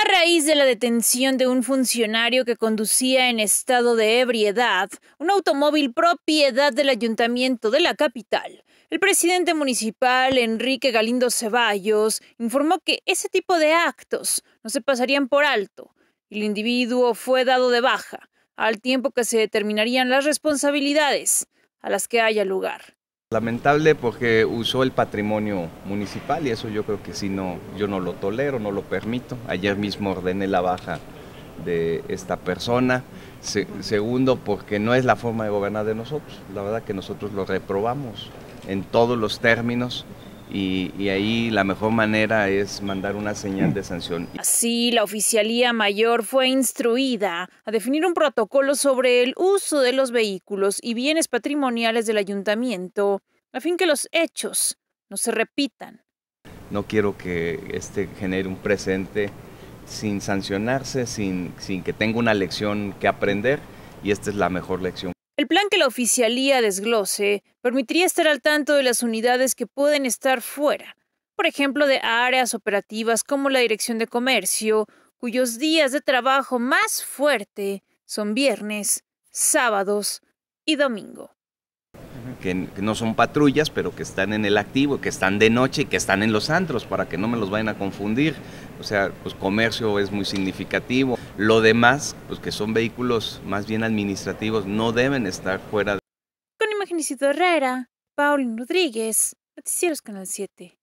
A raíz de la detención de un funcionario que conducía en estado de ebriedad un automóvil propiedad del ayuntamiento de la capital, el presidente municipal Enrique Galindo Ceballos informó que ese tipo de actos no se pasarían por alto y el individuo fue dado de baja, al tiempo que se determinarían las responsabilidades a las que haya lugar. Lamentable porque usó el patrimonio municipal y eso yo creo que si no, yo no lo tolero, no lo permito. Ayer mismo ordené la baja de esta persona. segundo, porque no es la forma de gobernar de nosotros. La verdad que nosotros lo reprobamos en todos los términos. Y, ahí la mejor manera es mandar una señal de sanción. Así, la Oficialía Mayor fue instruida a definir un protocolo sobre el uso de los vehículos y bienes patrimoniales del ayuntamiento, a fin que los hechos no se repitan. No quiero que este genere un presente sin sancionarse, sin, sin que tenga una lección que aprender, y esta es la mejor lección. El plan que la oficialía desglose permitiría estar al tanto de las unidades que pueden estar fuera, por ejemplo, de áreas operativas como la Dirección de Comercio, cuyos días de trabajo más fuerte son viernes, sábados y domingo que, no son patrullas, pero que están en el activo, que están de noche y que están en los antros, para que no me los vayan a confundir. O sea, pues comercio es muy significativo. Lo demás, pues que son vehículos más bien administrativos, no deben estar fuera de... Con Imagenicito Herrera, Pauline Rodríguez, Noticieros Canal 7.